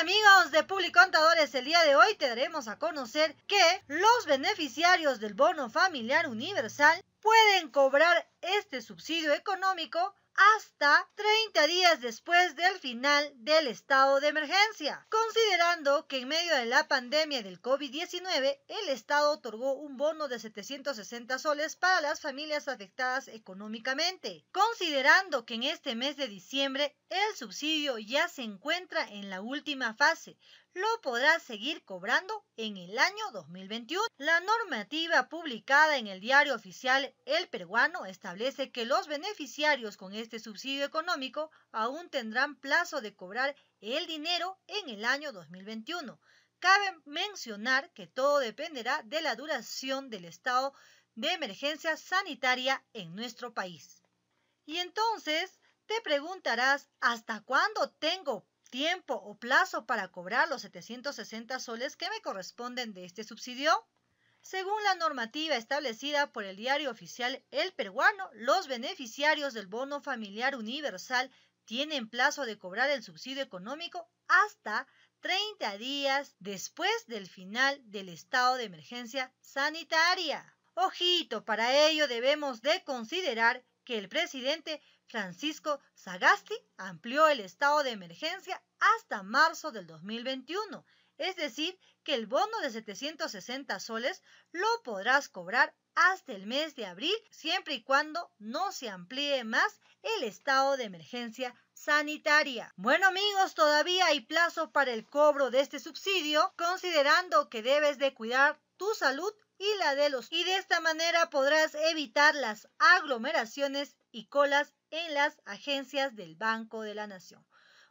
amigos de Publicontadores, el día de hoy te daremos a conocer que los beneficiarios del bono familiar universal pueden cobrar este subsidio económico hasta 30 días después del final del estado de emergencia, considerando que en medio de la pandemia del COVID-19 el Estado otorgó un bono de 760 soles para las familias afectadas económicamente, considerando que en este mes de diciembre el subsidio ya se encuentra en la última fase, lo podrá seguir cobrando en el año 2021. La normativa publicada en el diario oficial El Peruano establece que los beneficiarios con este subsidio económico aún tendrán plazo de cobrar el dinero en el año 2021. Cabe mencionar que todo dependerá de la duración del estado de emergencia sanitaria en nuestro país. Y entonces te preguntarás, ¿hasta cuándo tengo tiempo o plazo para cobrar los 760 soles que me corresponden de este subsidio? Según la normativa establecida por el diario oficial El Peruano, los beneficiarios del bono familiar universal tienen plazo de cobrar el subsidio económico hasta 30 días después del final del estado de emergencia sanitaria. Ojito, para ello debemos de considerar que el presidente Francisco Sagasti amplió el estado de emergencia hasta marzo del 2021, es decir, que el bono de 760 soles lo podrás cobrar hasta el mes de abril, siempre y cuando no se amplíe más el estado de emergencia sanitaria. Bueno amigos, todavía hay plazo para el cobro de este subsidio, considerando que debes de cuidar tu salud y la de los y de esta manera podrás evitar las aglomeraciones y colas en las agencias del Banco de la Nación.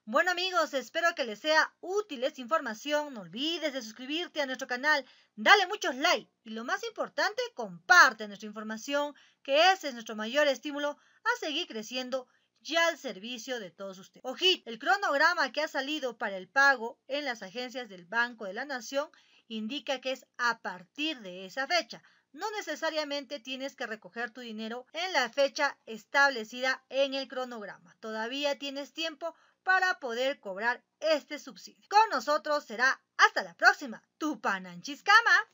Bueno amigos, espero que les sea útil esta información. No olvides de suscribirte a nuestro canal, dale muchos like y lo más importante, comparte nuestra información, que ese es nuestro mayor estímulo a seguir creciendo ya al servicio de todos ustedes. Ojit, el cronograma que ha salido para el pago en las agencias del Banco de la Nación indica que es a partir de esa fecha. No necesariamente tienes que recoger tu dinero en la fecha establecida en el cronograma. Todavía tienes tiempo para poder cobrar este subsidio. Con nosotros será hasta la próxima, tu pananchiscama.